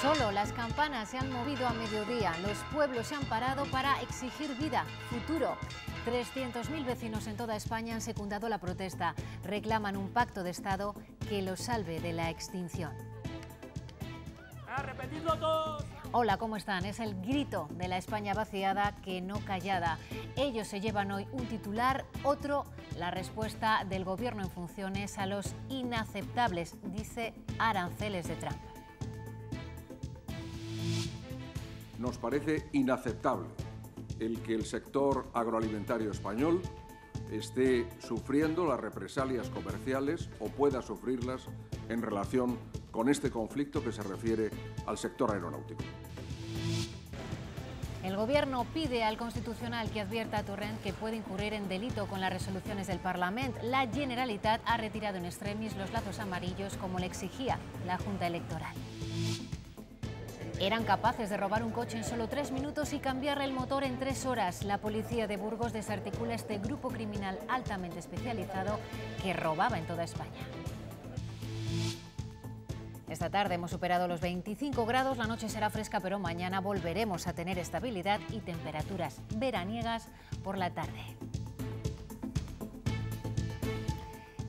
Solo las campanas se han movido a mediodía. Los pueblos se han parado para exigir vida, futuro. 300.000 vecinos en toda España han secundado la protesta. Reclaman un pacto de Estado que los salve de la extinción. todos! Hola, ¿cómo están? Es el grito de la España vaciada que no callada. Ellos se llevan hoy un titular, otro, la respuesta del gobierno en funciones a los inaceptables, dice aranceles de Trump. nos parece inaceptable el que el sector agroalimentario español esté sufriendo las represalias comerciales o pueda sufrirlas en relación con este conflicto que se refiere al sector aeronáutico. El Gobierno pide al Constitucional que advierta a Torrent que puede incurrir en delito con las resoluciones del Parlamento. La Generalitat ha retirado en extremis los lazos amarillos como le exigía la Junta Electoral. Eran capaces de robar un coche en solo tres minutos y cambiar el motor en tres horas. La policía de Burgos desarticula este grupo criminal altamente especializado que robaba en toda España. Esta tarde hemos superado los 25 grados, la noche será fresca, pero mañana volveremos a tener estabilidad y temperaturas veraniegas por la tarde.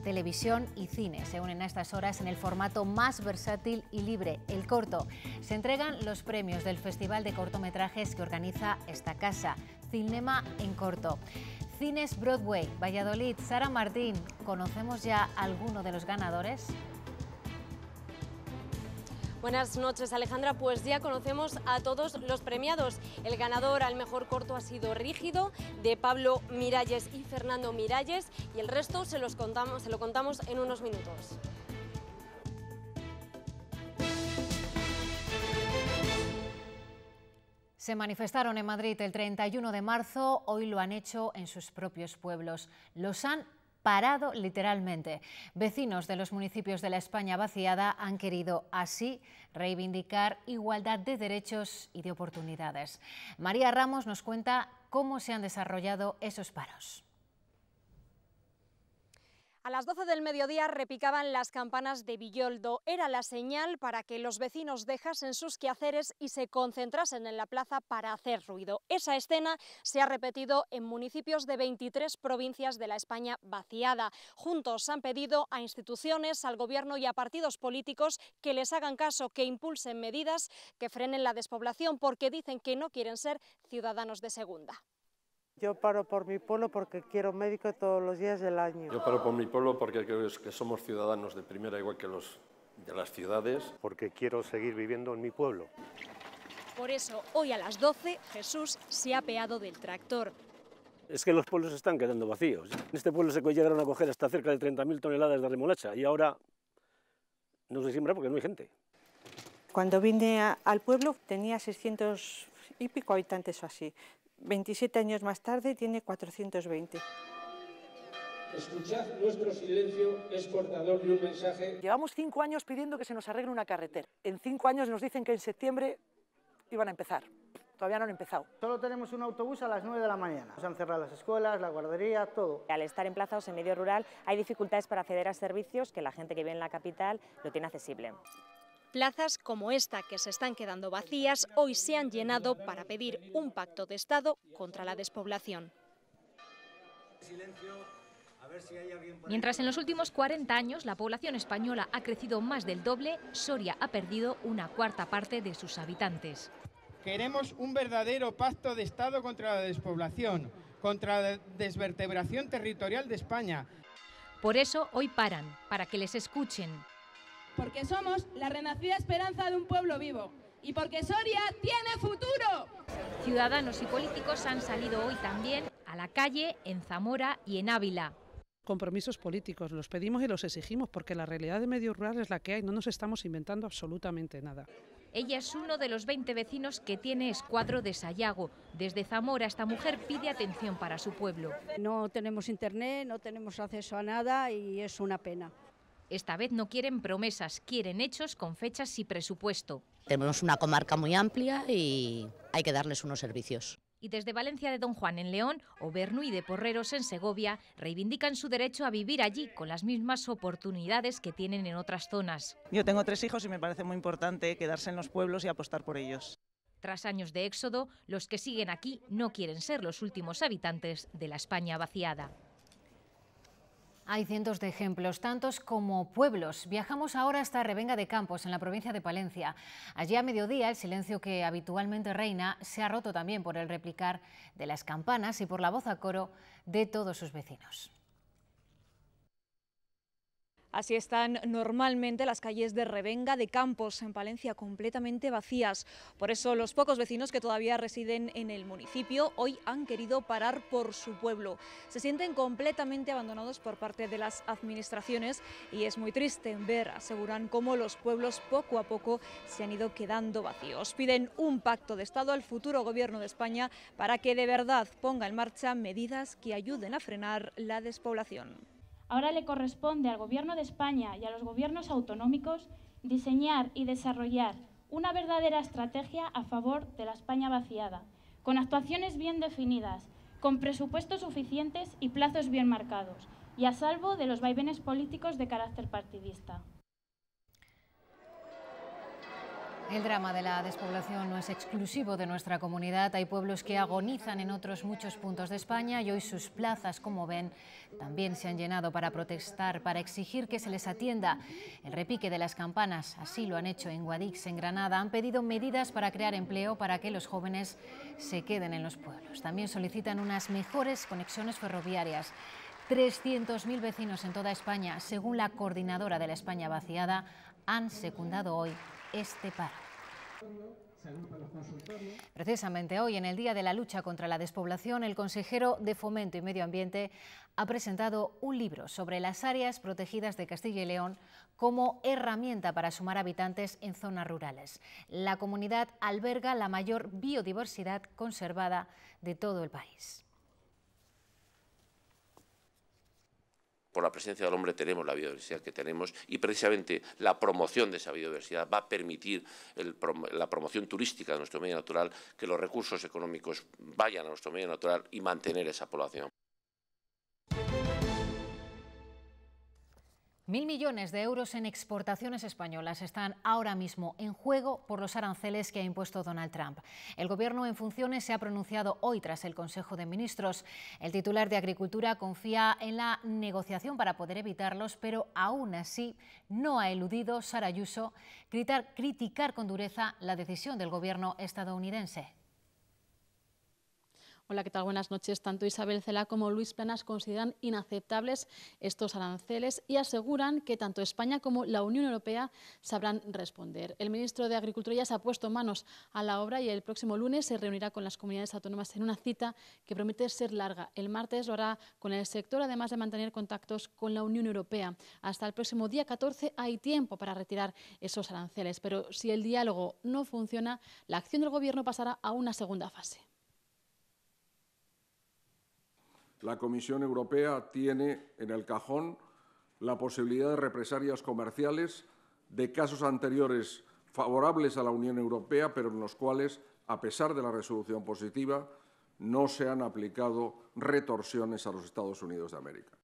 televisión y cine. Se unen a estas horas en el formato más versátil y libre, el corto. Se entregan los premios del Festival de Cortometrajes que organiza esta casa, Cinema en Corto. Cines Broadway, Valladolid, Sara Martín, ¿conocemos ya alguno de los ganadores? Buenas noches, Alejandra. Pues ya conocemos a todos los premiados. El ganador al mejor corto ha sido Rígido, de Pablo Miralles y Fernando Miralles, y el resto se, los contamos, se lo contamos en unos minutos. Se manifestaron en Madrid el 31 de marzo, hoy lo han hecho en sus propios pueblos. Los han parado literalmente. Vecinos de los municipios de la España vaciada han querido así reivindicar igualdad de derechos y de oportunidades. María Ramos nos cuenta cómo se han desarrollado esos paros. A las 12 del mediodía repicaban las campanas de Villoldo. Era la señal para que los vecinos dejasen sus quehaceres y se concentrasen en la plaza para hacer ruido. Esa escena se ha repetido en municipios de 23 provincias de la España vaciada. Juntos han pedido a instituciones, al gobierno y a partidos políticos que les hagan caso, que impulsen medidas que frenen la despoblación porque dicen que no quieren ser ciudadanos de segunda. Yo paro por mi pueblo porque quiero médico todos los días del año. Yo paro por mi pueblo porque creo que somos ciudadanos de primera igual que los de las ciudades. Porque quiero seguir viviendo en mi pueblo. Por eso, hoy a las 12, Jesús se ha peado del tractor. Es que los pueblos están quedando vacíos. En este pueblo se llegaron a coger hasta cerca de 30.000 toneladas de remolacha y ahora no se siembra porque no hay gente. Cuando vine al pueblo tenía 600 y pico habitantes o así. 27 años más tarde tiene 420. Escuchad, nuestro silencio es portador de un mensaje. Llevamos cinco años pidiendo que se nos arregle una carretera. En cinco años nos dicen que en septiembre iban a empezar. Todavía no han empezado. Solo tenemos un autobús a las 9 de la mañana. Se han cerrado las escuelas, la guardería, todo. Al estar emplazados en medio rural hay dificultades para acceder a servicios que la gente que vive en la capital lo tiene accesible. Plazas como esta, que se están quedando vacías, hoy se han llenado para pedir un pacto de Estado contra la despoblación. Mientras en los últimos 40 años la población española ha crecido más del doble, Soria ha perdido una cuarta parte de sus habitantes. Queremos un verdadero pacto de Estado contra la despoblación, contra la desvertebración territorial de España. Por eso hoy paran, para que les escuchen, porque somos la renacida esperanza de un pueblo vivo y porque Soria tiene futuro. Ciudadanos y políticos han salido hoy también a la calle en Zamora y en Ávila. Compromisos políticos, los pedimos y los exigimos porque la realidad de medio rural es la que hay, no nos estamos inventando absolutamente nada. Ella es uno de los 20 vecinos que tiene Escuadro de Sayago. Desde Zamora esta mujer pide atención para su pueblo. No tenemos internet, no tenemos acceso a nada y es una pena. Esta vez no quieren promesas, quieren hechos con fechas y presupuesto. Tenemos una comarca muy amplia y hay que darles unos servicios. Y desde Valencia de Don Juan en León, o y de Porreros en Segovia reivindican su derecho a vivir allí con las mismas oportunidades que tienen en otras zonas. Yo tengo tres hijos y me parece muy importante quedarse en los pueblos y apostar por ellos. Tras años de éxodo, los que siguen aquí no quieren ser los últimos habitantes de la España vaciada. Hay cientos de ejemplos, tantos como pueblos. Viajamos ahora hasta Revenga de Campos, en la provincia de Palencia. Allí a mediodía el silencio que habitualmente reina se ha roto también por el replicar de las campanas y por la voz a coro de todos sus vecinos. Así están normalmente las calles de Revenga de Campos, en Palencia, completamente vacías. Por eso los pocos vecinos que todavía residen en el municipio hoy han querido parar por su pueblo. Se sienten completamente abandonados por parte de las administraciones y es muy triste ver, aseguran, cómo los pueblos poco a poco se han ido quedando vacíos. Piden un pacto de Estado al futuro gobierno de España para que de verdad ponga en marcha medidas que ayuden a frenar la despoblación. Ahora le corresponde al Gobierno de España y a los gobiernos autonómicos diseñar y desarrollar una verdadera estrategia a favor de la España vaciada, con actuaciones bien definidas, con presupuestos suficientes y plazos bien marcados, y a salvo de los vaivenes políticos de carácter partidista. El drama de la despoblación no es exclusivo de nuestra comunidad. Hay pueblos que agonizan en otros muchos puntos de España y hoy sus plazas, como ven, también se han llenado para protestar, para exigir que se les atienda. El repique de las campanas, así lo han hecho en Guadix, en Granada. Han pedido medidas para crear empleo para que los jóvenes se queden en los pueblos. También solicitan unas mejores conexiones ferroviarias. 300.000 vecinos en toda España, según la coordinadora de la España vaciada, han secundado hoy este paro. Precisamente hoy, en el Día de la Lucha contra la Despoblación, el consejero de Fomento y Medio Ambiente ha presentado un libro sobre las áreas protegidas de Castilla y León como herramienta para sumar habitantes en zonas rurales. La comunidad alberga la mayor biodiversidad conservada de todo el país. por la presencia del hombre tenemos la biodiversidad que tenemos y precisamente la promoción de esa biodiversidad va a permitir la promoción turística de nuestro medio natural, que los recursos económicos vayan a nuestro medio natural y mantener esa población. Mil millones de euros en exportaciones españolas están ahora mismo en juego por los aranceles que ha impuesto Donald Trump. El gobierno en funciones se ha pronunciado hoy tras el Consejo de Ministros. El titular de Agricultura confía en la negociación para poder evitarlos, pero aún así no ha eludido Sarayuso criticar con dureza la decisión del gobierno estadounidense. Hola, ¿qué tal? Buenas noches. Tanto Isabel Cela como Luis Planas consideran inaceptables estos aranceles y aseguran que tanto España como la Unión Europea sabrán responder. El ministro de Agricultura ya se ha puesto manos a la obra y el próximo lunes se reunirá con las comunidades autónomas en una cita que promete ser larga. El martes lo hará con el sector, además de mantener contactos con la Unión Europea. Hasta el próximo día 14 hay tiempo para retirar esos aranceles, pero si el diálogo no funciona, la acción del Gobierno pasará a una segunda fase. la Comisión Europea tiene en el cajón la posibilidad de represalias comerciales de casos anteriores favorables a la Unión Europea, pero en los cuales, a pesar de la resolución positiva, no se han aplicado retorsiones a los Estados Unidos de América.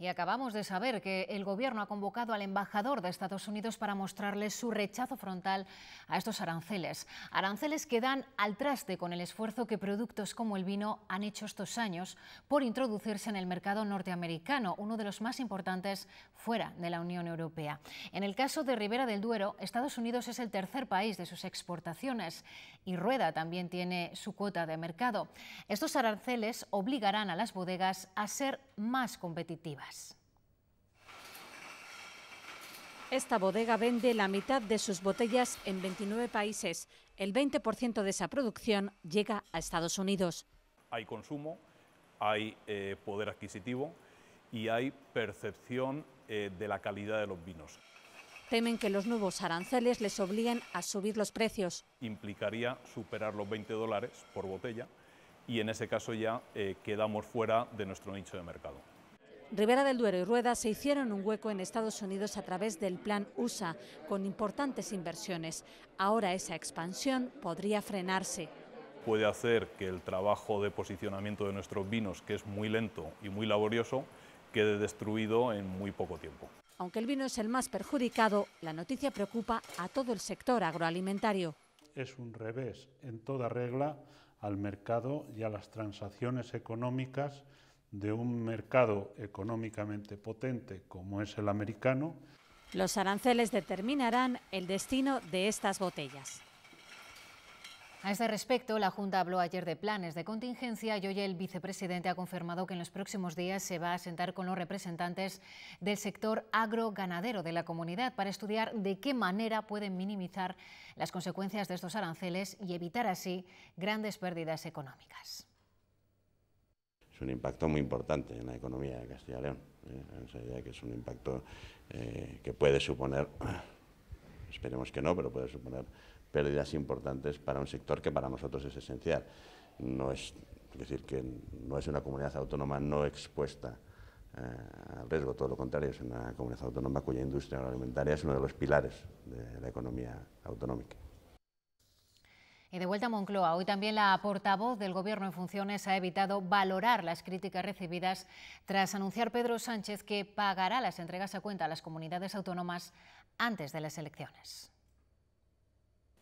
Y acabamos de saber que el gobierno ha convocado al embajador de Estados Unidos para mostrarle su rechazo frontal a estos aranceles. Aranceles que dan al traste con el esfuerzo que productos como el vino han hecho estos años por introducirse en el mercado norteamericano, uno de los más importantes fuera de la Unión Europea. En el caso de Ribera del Duero, Estados Unidos es el tercer país de sus exportaciones y Rueda también tiene su cuota de mercado. Estos aranceles obligarán a las bodegas a ser más competitivas. Esta bodega vende la mitad de sus botellas en 29 países. El 20% de esa producción llega a Estados Unidos. Hay consumo, hay eh, poder adquisitivo y hay percepción eh, de la calidad de los vinos. Temen que los nuevos aranceles les obliguen a subir los precios. Implicaría superar los 20 dólares por botella y en ese caso ya eh, quedamos fuera de nuestro nicho de mercado. Rivera del Duero y Rueda se hicieron un hueco en Estados Unidos a través del Plan USA, con importantes inversiones. Ahora esa expansión podría frenarse. Puede hacer que el trabajo de posicionamiento de nuestros vinos, que es muy lento y muy laborioso, quede destruido en muy poco tiempo. Aunque el vino es el más perjudicado, la noticia preocupa a todo el sector agroalimentario. Es un revés en toda regla al mercado y a las transacciones económicas de un mercado económicamente potente como es el americano. Los aranceles determinarán el destino de estas botellas. A este respecto, la Junta habló ayer de planes de contingencia y hoy el vicepresidente ha confirmado que en los próximos días se va a sentar con los representantes del sector agroganadero de la comunidad para estudiar de qué manera pueden minimizar las consecuencias de estos aranceles y evitar así grandes pérdidas económicas es un impacto muy importante en la economía de Castilla y León. ¿eh? que es un impacto eh, que puede suponer, esperemos que no, pero puede suponer pérdidas importantes para un sector que para nosotros es esencial. No es, decir, que no es una comunidad autónoma no expuesta eh, al riesgo, todo lo contrario, es una comunidad autónoma cuya industria agroalimentaria es uno de los pilares de la economía autonómica. Y de vuelta a Moncloa, hoy también la portavoz del Gobierno en funciones ha evitado valorar las críticas recibidas tras anunciar Pedro Sánchez que pagará las entregas a cuenta a las comunidades autónomas antes de las elecciones.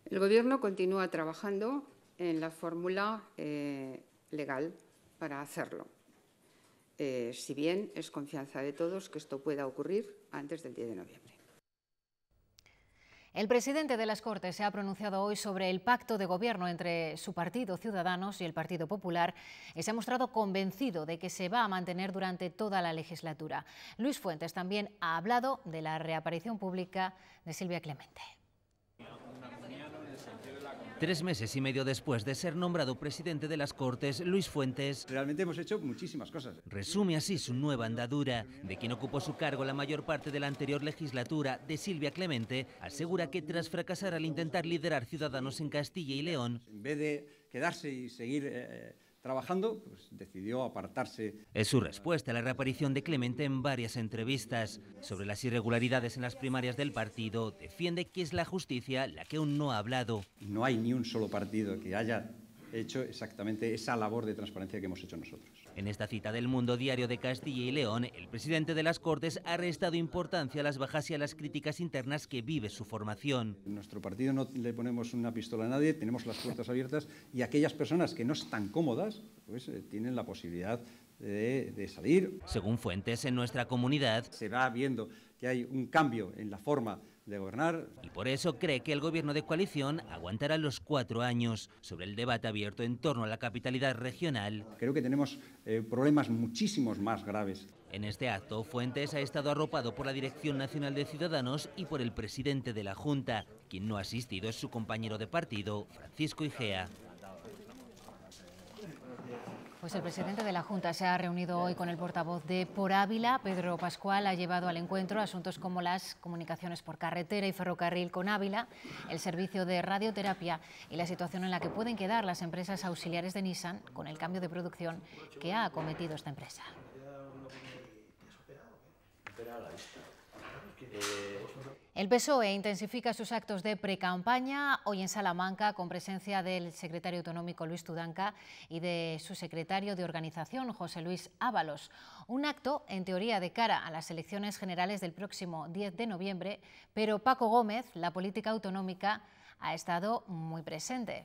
El Gobierno continúa trabajando en la fórmula eh, legal para hacerlo, eh, si bien es confianza de todos que esto pueda ocurrir antes del 10 de noviembre. El presidente de las Cortes se ha pronunciado hoy sobre el pacto de gobierno entre su partido Ciudadanos y el Partido Popular y se ha mostrado convencido de que se va a mantener durante toda la legislatura. Luis Fuentes también ha hablado de la reaparición pública de Silvia Clemente. Tres meses y medio después de ser nombrado presidente de las Cortes, Luis Fuentes... Realmente hemos hecho muchísimas cosas. Resume así su nueva andadura. De quien ocupó su cargo la mayor parte de la anterior legislatura, de Silvia Clemente, asegura que tras fracasar al intentar liderar Ciudadanos en Castilla y León... En vez de quedarse y seguir... Eh, trabajando, pues decidió apartarse. Es su respuesta a la reaparición de Clemente en varias entrevistas. Sobre las irregularidades en las primarias del partido, defiende que es la justicia la que aún no ha hablado. No hay ni un solo partido que haya hecho exactamente esa labor de transparencia que hemos hecho nosotros. En esta cita del Mundo Diario de Castilla y León, el presidente de las Cortes ha restado importancia a las bajas y a las críticas internas que vive su formación. En nuestro partido no le ponemos una pistola a nadie, tenemos las puertas abiertas y aquellas personas que no están cómodas pues, eh, tienen la posibilidad de, de, salir. Según fuentes en nuestra comunidad, se va viendo que hay un cambio en la forma y por eso cree que el gobierno de coalición aguantará los cuatro años sobre el debate abierto en torno a la capitalidad regional. Creo que tenemos eh, problemas muchísimos más graves. En este acto, Fuentes ha estado arropado por la Dirección Nacional de Ciudadanos y por el presidente de la Junta. Quien no ha asistido es su compañero de partido, Francisco Igea. Pues el presidente de la Junta se ha reunido hoy con el portavoz de Por Ávila, Pedro Pascual, ha llevado al encuentro asuntos como las comunicaciones por carretera y ferrocarril con Ávila, el servicio de radioterapia y la situación en la que pueden quedar las empresas auxiliares de Nissan con el cambio de producción que ha cometido esta empresa. Eh, el PSOE intensifica sus actos de precampaña hoy en Salamanca con presencia del secretario autonómico Luis Tudanca y de su secretario de organización José Luis Ábalos. Un acto en teoría de cara a las elecciones generales del próximo 10 de noviembre, pero Paco Gómez, la política autonómica, ha estado muy presente.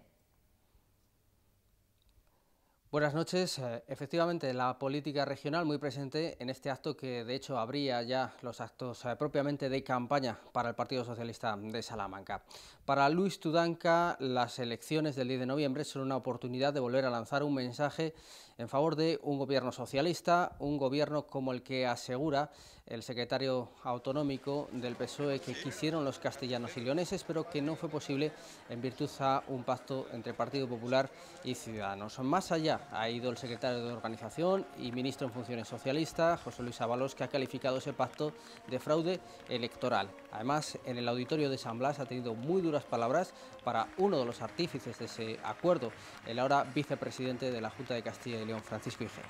Buenas noches. Eh, efectivamente, la política regional muy presente en este acto que de hecho abría ya los actos eh, propiamente de campaña para el Partido Socialista de Salamanca. Para Luis Tudanca, las elecciones del 10 de noviembre son una oportunidad de volver a lanzar un mensaje en favor de un gobierno socialista, un gobierno como el que asegura el secretario autonómico del PSOE que quisieron los castellanos y leoneses, pero que no fue posible en virtud a un pacto entre Partido Popular y Ciudadanos. Más allá ha ido el secretario de Organización y ministro en funciones socialista, José Luis Ábalos, que ha calificado ese pacto de fraude electoral. Además, en el auditorio de San Blas ha tenido muy duras palabras para uno de los artífices de ese acuerdo, el ahora vicepresidente de la Junta de Castilla y León. Francisco Igea.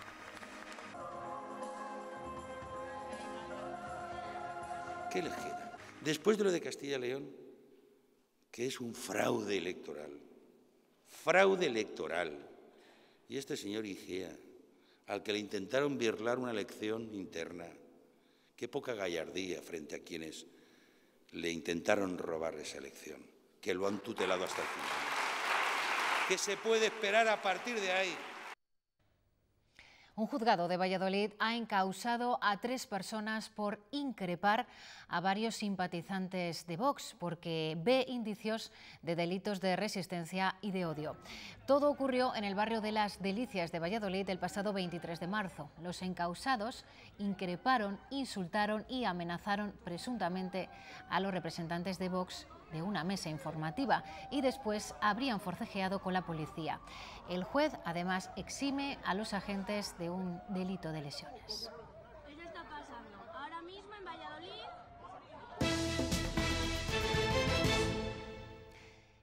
¿Qué les Después de lo de Castilla y León, que es un fraude electoral, fraude electoral. Y este señor Igea, al que le intentaron birlar una elección interna, qué poca gallardía frente a quienes le intentaron robar esa elección, que lo han tutelado hasta el final. ¿Qué se puede esperar a partir de ahí? Un juzgado de Valladolid ha encausado a tres personas por increpar a varios simpatizantes de Vox porque ve indicios de delitos de resistencia y de odio. Todo ocurrió en el barrio de Las Delicias de Valladolid el pasado 23 de marzo. Los encausados increparon, insultaron y amenazaron presuntamente a los representantes de Vox de una mesa informativa y después habrían forcejeado con la policía. El juez además exime a los agentes de un delito de lesiones.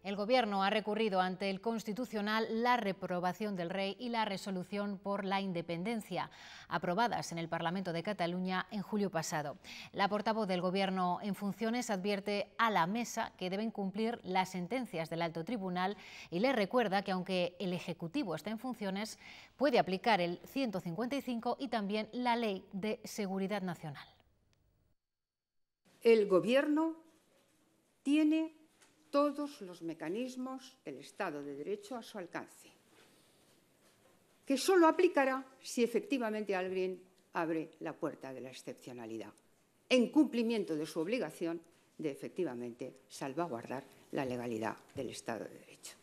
El Gobierno ha recurrido ante el Constitucional la reprobación del rey y la resolución por la independencia, aprobadas en el Parlamento de Cataluña en julio pasado. La portavoz del Gobierno en funciones advierte a la mesa que deben cumplir las sentencias del alto tribunal y le recuerda que aunque el Ejecutivo está en funciones, puede aplicar el 155 y también la Ley de Seguridad Nacional. El Gobierno tiene todos los mecanismos del Estado de Derecho a su alcance, que solo aplicará si efectivamente alguien abre la puerta de la excepcionalidad, en cumplimiento de su obligación de efectivamente salvaguardar la legalidad del Estado de Derecho.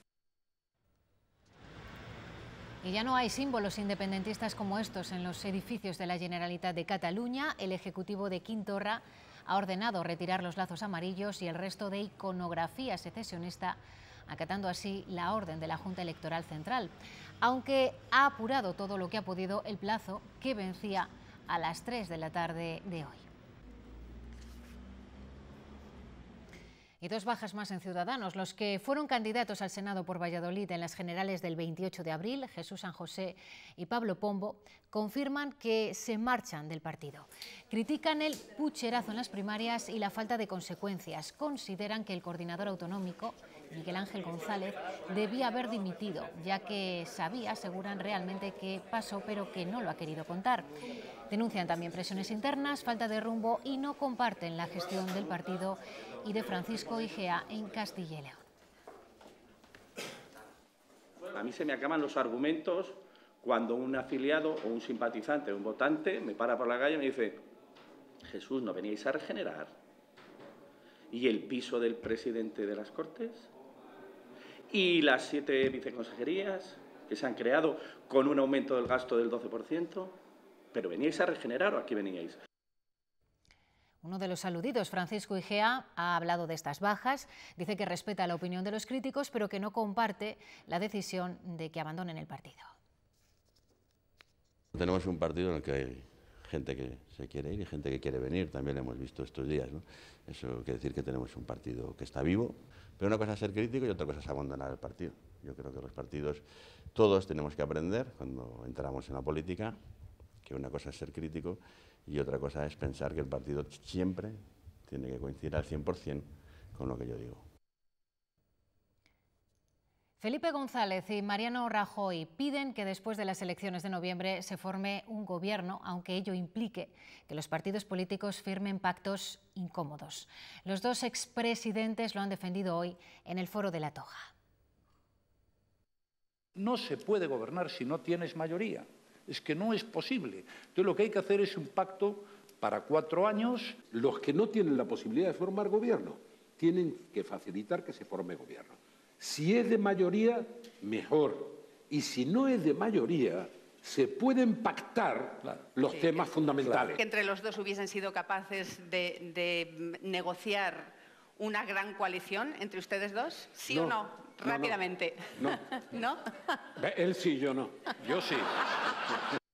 Y ya no hay símbolos independentistas como estos en los edificios de la Generalitat de Cataluña. El Ejecutivo de Quintorra ha ordenado retirar los lazos amarillos y el resto de iconografía secesionista acatando así la orden de la Junta Electoral Central, aunque ha apurado todo lo que ha podido el plazo que vencía a las 3 de la tarde de hoy. y dos bajas más en Ciudadanos. Los que fueron candidatos al Senado por Valladolid en las generales del 28 de abril, Jesús San José y Pablo Pombo, confirman que se marchan del partido. Critican el pucherazo en las primarias y la falta de consecuencias. Consideran que el coordinador autonómico Miguel Ángel González, debía haber dimitido, ya que sabía, aseguran realmente, qué pasó, pero que no lo ha querido contar. Denuncian también presiones internas, falta de rumbo y no comparten la gestión del partido y de Francisco Igea en Castilla León. A mí se me acaban los argumentos cuando un afiliado o un simpatizante, un votante, me para por la calle y me dice, Jesús, ¿no veníais a regenerar? ¿Y el piso del presidente de las Cortes? y las siete viceconsejerías que se han creado con un aumento del gasto del 12%. ¿Pero veníais a regenerar o aquí veníais? Uno de los aludidos, Francisco Igea, ha hablado de estas bajas, dice que respeta la opinión de los críticos, pero que no comparte la decisión de que abandonen el partido. Tenemos un partido en el que gente que se quiere ir y gente que quiere venir, también lo hemos visto estos días. Eso quiere decir que tenemos un partido que está vivo, pero una cosa es ser crítico y otra cosa es abandonar el partido. Yo creo que los partidos, todos tenemos que aprender cuando entramos en la política, que una cosa es ser crítico y otra cosa es pensar que el partido siempre tiene que coincidir al 100% con lo que yo digo. Felipe González y Mariano Rajoy piden que después de las elecciones de noviembre se forme un gobierno, aunque ello implique que los partidos políticos firmen pactos incómodos. Los dos expresidentes lo han defendido hoy en el Foro de la Toja. No se puede gobernar si no tienes mayoría. Es que no es posible. Entonces lo que hay que hacer es un pacto para cuatro años. Los que no tienen la posibilidad de formar gobierno tienen que facilitar que se forme gobierno. Si es de mayoría, mejor. Y si no es de mayoría, se pueden pactar los temas fundamentales. Que entre los dos hubiesen sido capaces de, negociar una gran coalición entre ustedes dos, ¿sí o no? Rápidamente. no. ¿No? Él sí, yo no. Yo sí.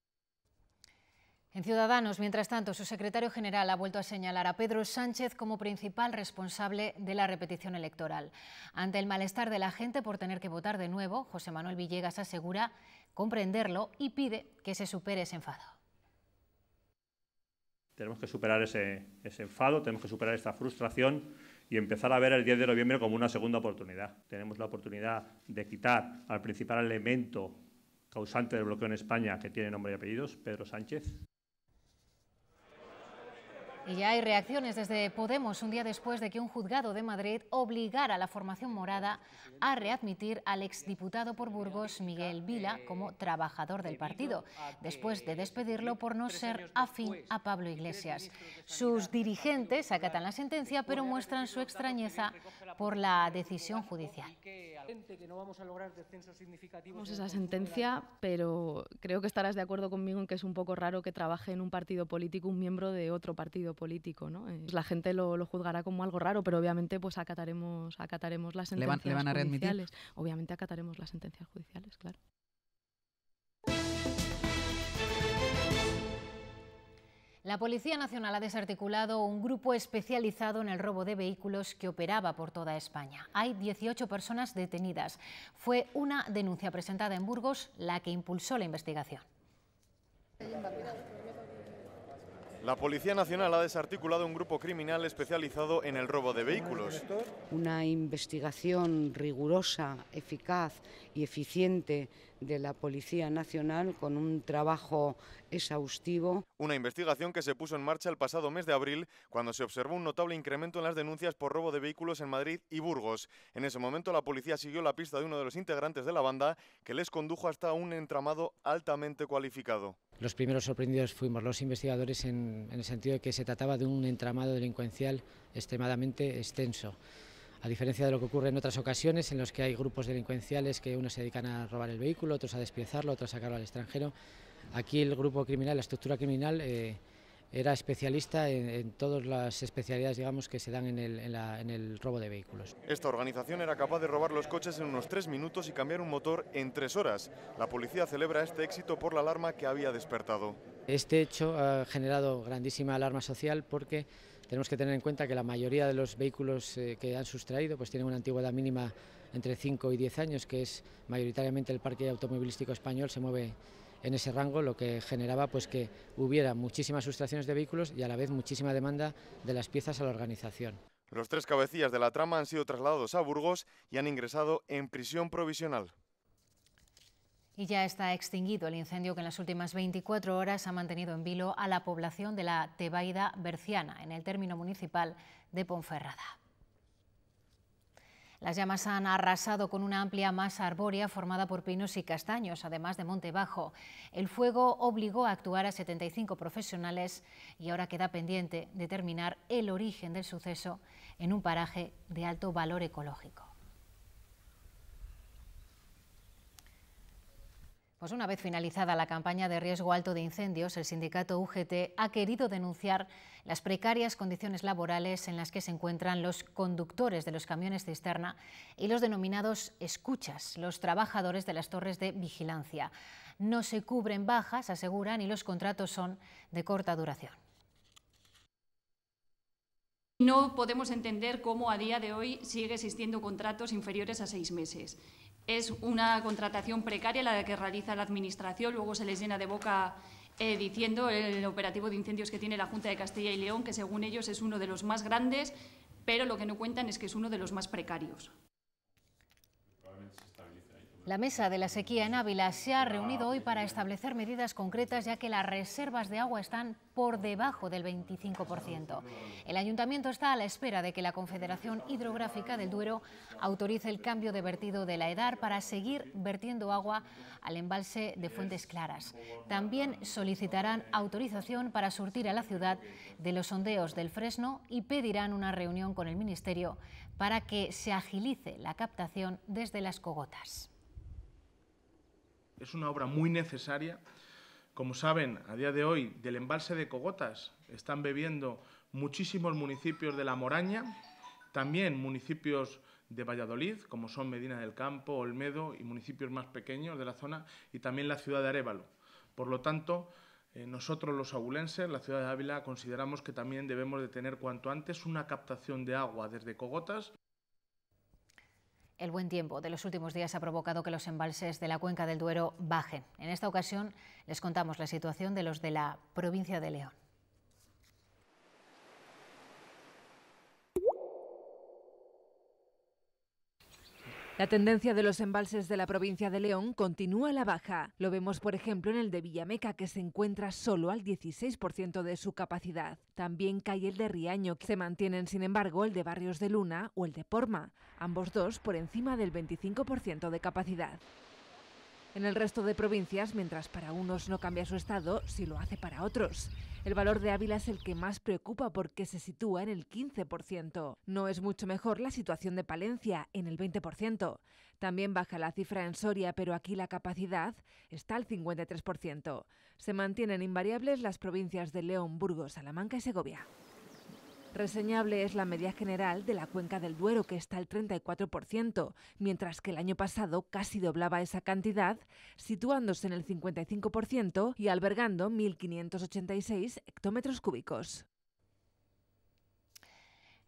En Ciudadanos, mientras tanto, su secretario general ha vuelto a señalar a Pedro Sánchez como principal responsable de la repetición electoral. Ante el malestar de la gente por tener que votar de nuevo, José Manuel Villegas asegura comprenderlo y pide que se supere ese enfado. Tenemos que superar ese, ese enfado, tenemos que superar esta frustración y empezar a ver el 10 de noviembre como una segunda oportunidad. Tenemos la oportunidad de quitar al principal elemento causante del bloqueo en España, que tiene nombre y apellidos, Pedro Sánchez, y ya hay reacciones desde Podemos un día después de que un juzgado de Madrid obligara a la formación morada a readmitir al exdiputado por Burgos, Miguel Vila, como trabajador del partido, después de despedirlo por no ser afín a Pablo Iglesias. Sus dirigentes acatan la sentencia, pero muestran su extrañeza por la decisión judicial. Vamos esa sentencia, pero creo que estarás de acuerdo conmigo en que es un poco raro que trabaje en un partido político un miembro de otro partido político, ¿no? Eh, la gente lo, juzgará como algo raro, pero obviamente pues acataremos, acataremos las sentencias judiciales. Obviamente acataremos las sentencias judiciales, claro. La Policía Nacional ha desarticulado un grupo especializado en el robo de vehículos que operaba por toda España. Hay 18 personas detenidas. Fue una denuncia presentada en Burgos la que impulsó la investigación. La Policía Nacional ha desarticulado un grupo criminal especializado en el robo de vehículos. Una investigación rigurosa, eficaz y eficiente de la Policía Nacional con un trabajo exhaustivo. Una investigación que se puso en marcha el pasado mes de abril cuando se observó un notable incremento en las denuncias por robo de vehículos en Madrid y Burgos. En ese momento la policía siguió la pista de uno de los integrantes de la banda que les condujo hasta un entramado altamente cualificado. Los primeros sorprendidos fuimos los investigadores en, el sentido de que se trataba de un entramado delincuencial extremadamente extenso a diferencia de lo que ocurre en otras ocasiones en los que hay grupos delincuenciales que unos se dedican a robar el vehículo, otros a despiezarlo, otros a sacarlo al extranjero. Aquí el grupo criminal, la estructura criminal, eh, era especialista en, todas las especialidades digamos, que se dan en el, robo de vehículos. Esta organización era capaz de robar los coches en unos tres minutos y cambiar un motor en tres horas. La policía celebra este éxito por la alarma que había despertado. Este hecho ha generado grandísima alarma social porque tenemos que tener en cuenta que la mayoría de los vehículos eh, que han sustraído pues tienen una antigüedad mínima entre 5 y 10 años, que es mayoritariamente el parque automovilístico español, se mueve en ese rango, lo que generaba pues que hubiera muchísimas sustracciones de vehículos y a la vez muchísima demanda de las piezas a la organización. Los tres cabecillas de la trama han sido trasladados a Burgos y han ingresado en prisión provisional. Y ya está extinguido el incendio que en las últimas 24 horas ha mantenido en vilo a la población de la Tebaida Berciana, en el término municipal de Ponferrada. Las llamas han arrasado con una amplia masa arbórea formada por pinos y castaños, además de monte bajo. El fuego obligó a actuar a 75 profesionales y ahora queda pendiente determinar el origen del suceso en un paraje de alto valor ecológico. Pues una vez finalizada la campaña de riesgo alto de incendios, el sindicato UGT ha querido denunciar las precarias condiciones laborales en las que se encuentran los conductores de los camiones cisterna y los denominados escuchas, los trabajadores de las torres de vigilancia. No se cubren bajas, aseguran, y los contratos son de corta duración. No podemos entender cómo a día de hoy sigue existiendo contratos inferiores a seis meses es una contratación precaria la que realiza la Administración, luego se les llena de boca eh, diciendo el operativo de incendios que tiene la Junta de Castilla y León, que según ellos es uno de los más grandes, pero lo que no cuentan es que es uno de los más precarios. La mesa de la sequía en Ávila se ha reunido hoy para establecer medidas concretas ya que las reservas de agua están por debajo del 25%. El ayuntamiento está a la espera de que la Confederación Hidrográfica del Duero autorice el cambio de vertido de la EDAR para seguir vertiendo agua al embalse de Fuentes Claras. También solicitarán autorización para surtir a la ciudad de los sondeos del Fresno y pedirán una reunión con el Ministerio para que se agilice la captación desde las cogotas. Es una obra muy necesaria. Como saben, a día de hoy, del embalse de Cogotas están bebiendo muchísimos municipios de la Moraña, también municipios de Valladolid, como son Medina del Campo, Olmedo y municipios más pequeños de la zona, y también la ciudad de Arévalo. Por lo tanto, eh, nosotros los abulenses, la ciudad de Ávila, consideramos que también debemos de tener cuanto antes una captación de agua desde Cogotas. El buen tiempo de los últimos días ha provocado que los embalses de la cuenca del Duero bajen. En esta ocasión les contamos la situación de los de la provincia de León. La tendencia de los embalses de la provincia de León continúa a la baja. Lo vemos, por ejemplo, en el de Villameca, que se encuentra solo al 16% de su capacidad. También cae el de Riaño, que se mantienen, sin embargo, el de Barrios de Luna o el de Porma, ambos dos por encima del 25% de capacidad en el resto de provincias, mientras para unos no cambia su estado, sí lo hace para otros. El valor de Ávila es el que más preocupa porque se sitúa en el 15%. No es mucho mejor la situación de Palencia, en el 20%. También baja la cifra en Soria, pero aquí la capacidad está al 53%. Se mantienen invariables las provincias de León, Burgos, Salamanca y Segovia. Reseñable es la media general de la cuenca del Duero, que está al 34%, mientras que el año pasado casi doblaba esa cantidad, situándose en el 55% y albergando 1.586 hectómetros cúbicos.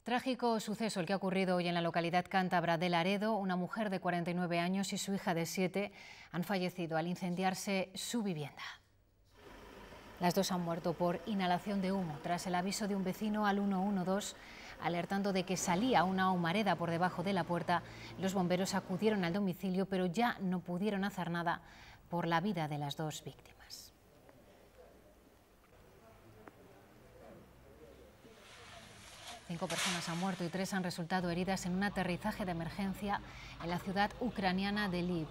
Trágico suceso el que ha ocurrido hoy en la localidad cántabra de Laredo. Una mujer de 49 años y su hija de 7 han fallecido al incendiarse su vivienda. Las dos han muerto por inhalación de humo tras el aviso de un vecino al 112 alertando de que salía una humareda por debajo de la puerta. Los bomberos acudieron al domicilio, pero ya no pudieron hacer nada por la vida de las dos víctimas. Cinco personas han muerto y tres han resultado heridas en un aterrizaje de emergencia en la ciudad ucraniana de Lviv.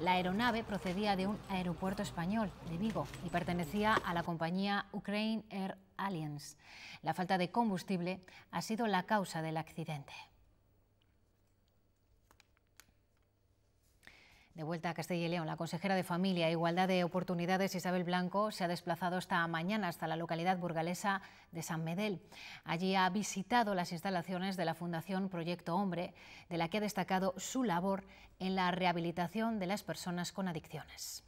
La aeronave procedía de un aeropuerto español, de Vigo, y pertenecía a la compañía Ukraine Air Alliance. La falta de combustible ha sido la causa del accidente. De vuelta a Castilla y León, la consejera de Familia e Igualdad de Oportunidades, Isabel Blanco, se ha desplazado esta mañana hasta la localidad burgalesa de San Medel. Allí ha visitado las instalaciones de la Fundación Proyecto Hombre, de la que ha destacado su labor en la rehabilitación de las personas con adicciones.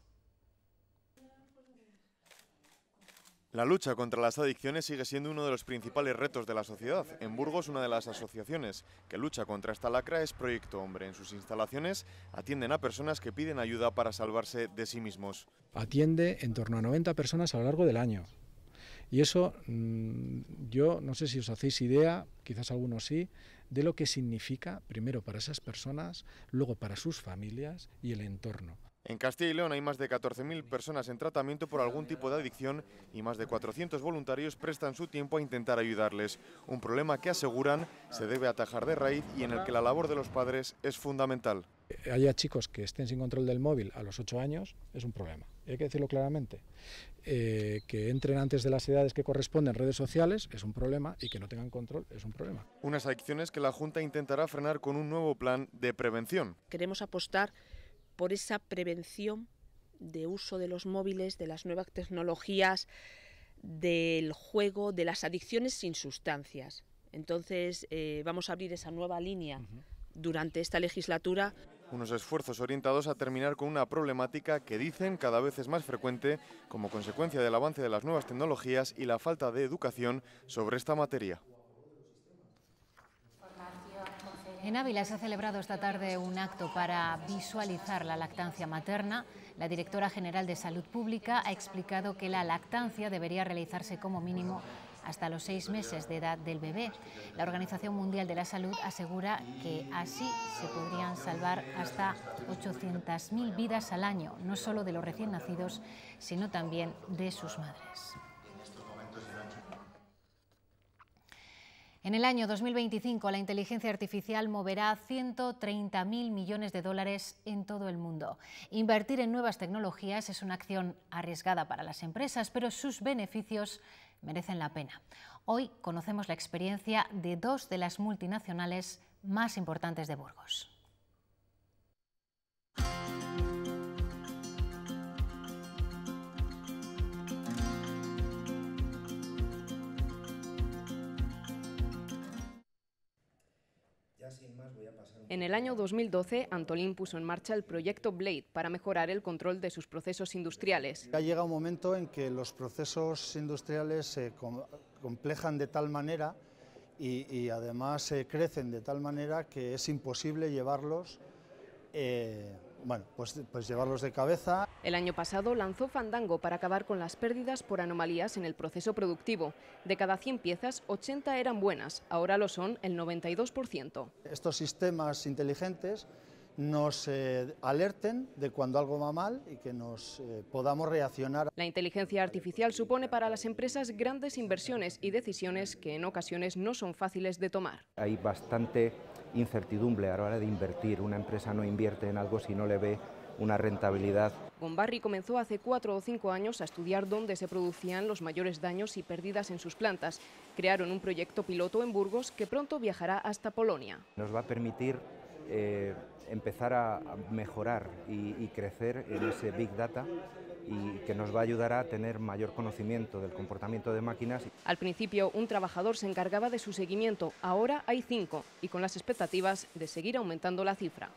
La lucha contra las adicciones sigue siendo uno de los principales retos de la sociedad. En Burgos, una de las asociaciones que lucha contra esta lacra es Proyecto Hombre. En sus instalaciones atienden a personas que piden ayuda para salvarse de sí mismos. Atiende en torno a 90 personas a lo largo del año. Y eso, mm, yo no sé si os hacéis idea, quizás algunos sí, de lo que significa, primero para esas personas, luego para sus familias y el entorno. En Castilla y León hay más de 14.000 personas en tratamiento por algún tipo de adicción y más de 400 voluntarios prestan su tiempo a intentar ayudarles, un problema que aseguran se debe atajar de raíz y en el que la labor de los padres es fundamental. Eh, haya chicos que estén sin control del móvil a los 8 años es un problema, hay que decirlo claramente. Eh, que entren antes de las edades que corresponden redes sociales es un problema y que no tengan control es un problema. Unas adicciones que la Junta intentará frenar con un nuevo plan de prevención. Queremos apostar por esa prevención de uso de los móviles, de las nuevas tecnologías, del juego, de las adicciones sin sustancias. Entonces eh, vamos a abrir esa nueva línea durante esta legislatura. Unos esfuerzos orientados a terminar con una problemática que dicen cada vez es más frecuente como consecuencia del avance de las nuevas tecnologías y la falta de educación sobre esta materia. En Ávila se ha celebrado esta tarde un acto para visualizar la lactancia materna. La directora general de Salud Pública ha explicado que la lactancia debería realizarse como mínimo hasta los seis meses de edad del bebé. La Organización Mundial de la Salud asegura que así se podrían salvar hasta 800.000 vidas al año, no solo de los recién nacidos, sino también de sus madres. En el año 2025, la inteligencia artificial moverá 130.000 millones de dólares en todo el mundo. Invertir en nuevas tecnologías es una acción arriesgada para las empresas, pero sus beneficios merecen la pena. Hoy conocemos la experiencia de dos de las multinacionales más importantes de Burgos. En el año 2012, Antolín puso en marcha el proyecto Blade para mejorar el control de sus procesos industriales. Ya llega un momento en que los procesos industriales se complejan de tal manera y, además crecen de tal manera que es imposible llevarlos eh, bueno, pues, pues llevarlos de cabeza. El año pasado lanzó Fandango para acabar con las pérdidas por anomalías en el proceso productivo. De cada 100 piezas, 80 eran buenas, ahora lo son el 92%. Estos sistemas inteligentes nos eh, alerten de cuando algo va mal y que nos eh, podamos reaccionar. La inteligencia artificial supone para las empresas grandes inversiones y decisiones que en ocasiones no son fáciles de tomar. Hay bastante incertidumbre a la hora de invertir. Una empresa no invierte en algo si no le ve una rentabilidad. Gombarri comenzó hace cuatro o cinco años a estudiar dónde se producían los mayores daños y pérdidas en sus plantas. Crearon un proyecto piloto en Burgos que pronto viajará hasta Polonia. Nos va a permitir eh, empezar a mejorar y, crecer en ese Big Data y que nos va a ayudar a tener mayor conocimiento del comportamiento de máquinas. Al principio un trabajador se encargaba de su seguimiento, ahora hay cinco y con las expectativas de seguir aumentando la cifra.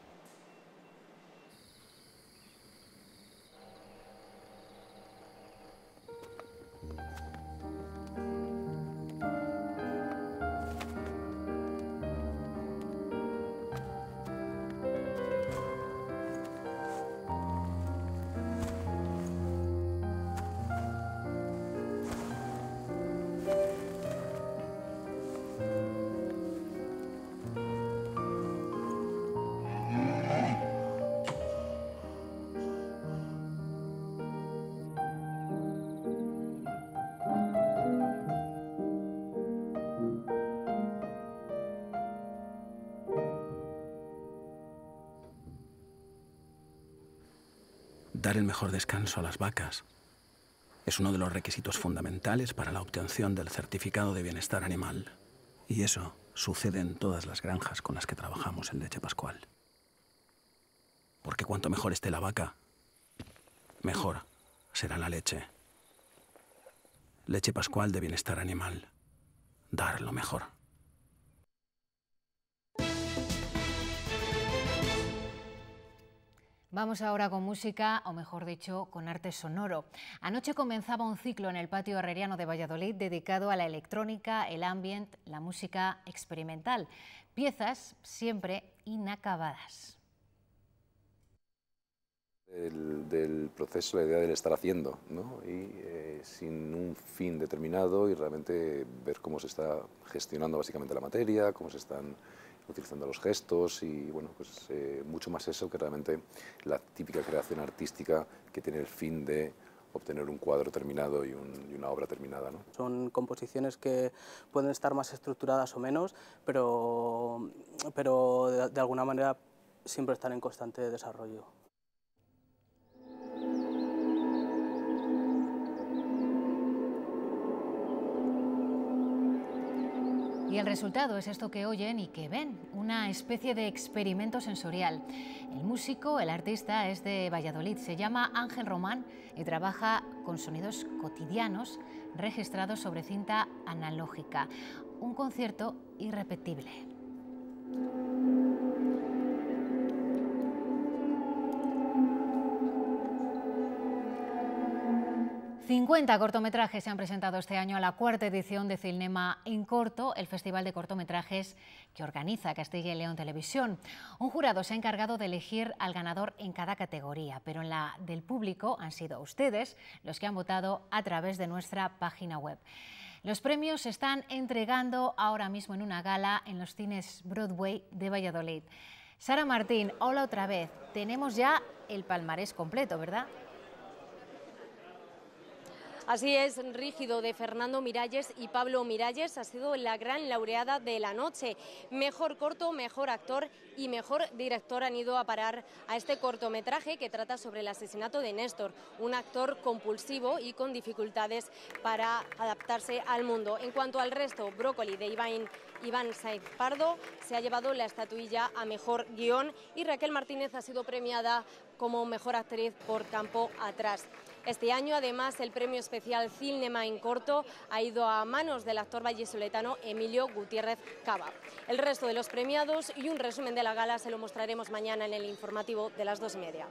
dar el mejor descanso a las vacas. Es uno de los requisitos fundamentales para la obtención del certificado de bienestar animal. Y eso sucede en todas las granjas con las que trabajamos en leche pascual. Porque cuanto mejor esté la vaca, mejor será la leche. Leche pascual de bienestar animal. Dar lo mejor. Vamos ahora con música, o mejor dicho, con arte sonoro. Anoche comenzaba un ciclo en el patio herreriano de Valladolid dedicado a la electrónica, el ambient, la música experimental. Piezas siempre inacabadas. El, del proceso, la idea del estar haciendo, ¿no? y eh, sin un fin determinado y realmente ver cómo se está gestionando básicamente la materia, cómo se están utilizando los gestos y bueno, pues eh, mucho más eso que realmente la típica creación artística que tiene el fin de obtener un cuadro terminado y, una obra terminada. Son composiciones que pueden estar más estructuradas o menos, pero, pero de alguna manera siempre están en constante desarrollo. Y el resultado es esto que oyen y que ven, una especie de experimento sensorial. El músico, el artista, es de Valladolid, se llama Ángel Román y trabaja con sonidos cotidianos registrados sobre cinta analógica. Un concierto irrepetible. 50 cortometrajes se han presentado este año a la cuarta edición de Cinema en Corto, el festival de cortometrajes que organiza Castilla y León Televisión. Un jurado se ha encargado de elegir al ganador en cada categoría, pero en la del público han sido ustedes los que han votado a través de nuestra página web. Los premios se están entregando ahora mismo en una gala en los cines Broadway de Valladolid. Sara Martín, hola otra vez. Tenemos ya el palmarés completo, ¿verdad? Así es, Rígido de Fernando Miralles y Pablo Miralles ha sido la gran laureada de la noche. Mejor corto, mejor actor y mejor director han ido a parar a este cortometraje que trata sobre el asesinato de Néstor, un actor compulsivo y con dificultades para adaptarse al mundo. En cuanto al resto, Brócoli de Iván, Iván Saiz Pardo se ha llevado la estatuilla a mejor guión y Raquel Martínez ha sido premiada como mejor actriz por Campo Atrás. Este año, además, el premio especial Cinema en Corto ha ido a manos del actor vallisoletano Emilio Gutiérrez Cava. El resto de los premiados y un resumen de la gala se lo mostraremos mañana en el informativo de las dos y media.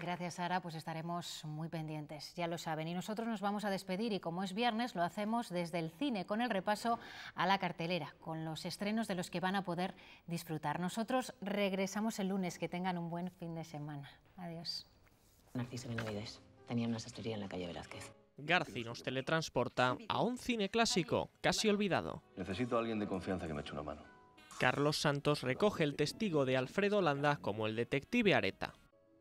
Gracias, Sara. Pues estaremos muy pendientes, ya lo saben. Y nosotros nos vamos a despedir y como es viernes lo hacemos desde el cine con el repaso a la cartelera, con los estrenos de los que van a poder disfrutar. Nosotros regresamos el lunes. Que tengan un buen fin de semana. Adiós. Narciso Benavides. Tenía una sastrería en la calle Velázquez. Garci nos teletransporta a un cine clásico, casi olvidado. Necesito a alguien de confianza que me eche una mano. Carlos Santos recoge el testigo de Alfredo Landa como el detective Areta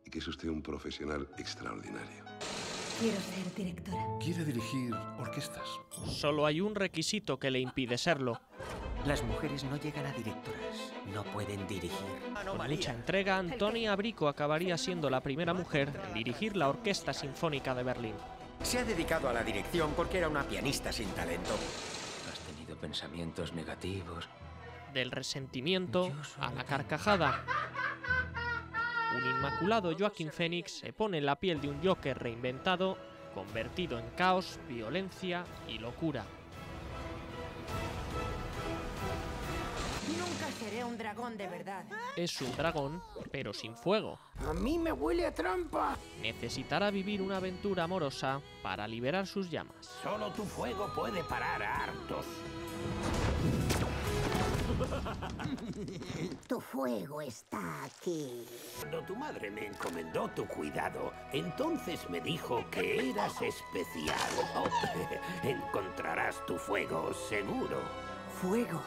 que es usted un profesional extraordinario. Quiero ser directora. Quiere dirigir orquestas. Solo hay un requisito que le impide serlo. Las mujeres no llegan a directoras, no pueden dirigir. Con dicha entrega, Antonia Abrico acabaría siendo la primera mujer en dirigir la Orquesta Sinfónica de Berlín. Se ha dedicado a la dirección porque era una pianista sin talento. Has tenido pensamientos negativos. Del resentimiento a la carcajada. Un inmaculado Joaquín Phoenix se pone en la piel de un Joker reinventado, convertido en caos, violencia y locura. Nunca seré un dragón de verdad. Es un dragón, pero sin fuego. A mí me huele a trampa. Necesitará vivir una aventura amorosa para liberar sus llamas. Solo tu fuego puede parar a hartos. Tu fuego está aquí. Cuando tu madre me encomendó tu cuidado, entonces me dijo que eras especial. encontrarás tu fuego, seguro. Fuego,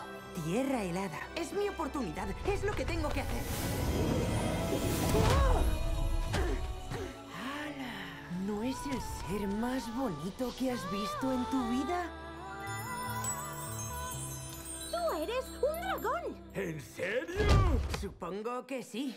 tierra helada. Es mi oportunidad, es lo que tengo que hacer. ¿No es el ser más bonito que has visto en tu vida? ¡Tú eres un ¿En serio? Supongo que sí.